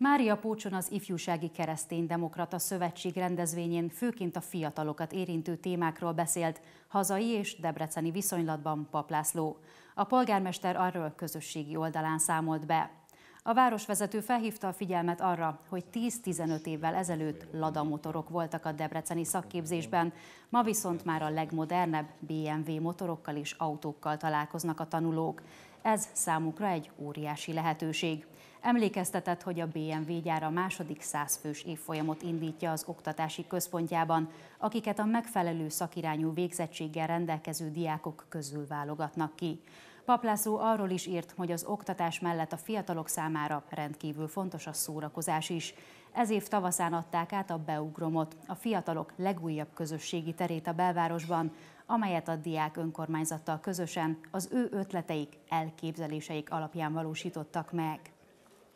Mária Pócson az Ifjúsági Keresztény Demokrata Szövetség rendezvényén főként a fiatalokat érintő témákról beszélt hazai és debreceni viszonylatban Paplászló. A polgármester arról közösségi oldalán számolt be. A városvezető felhívta a figyelmet arra, hogy 10-15 évvel ezelőtt ladamotorok voltak a debreceni szakképzésben, ma viszont már a legmodernebb BMW motorokkal és autókkal találkoznak a tanulók. Ez számukra egy óriási lehetőség. Emlékeztetett, hogy a BMW gyár a második százfős évfolyamot indítja az oktatási központjában, akiket a megfelelő szakirányú végzettséggel rendelkező diákok közül válogatnak ki. Paplászó arról is írt, hogy az oktatás mellett a fiatalok számára rendkívül fontos a szórakozás is. Ez év tavaszán adták át a Beugromot, a fiatalok legújabb közösségi terét a belvárosban, amelyet a diák önkormányzattal közösen az ő ötleteik, elképzeléseik alapján valósítottak meg.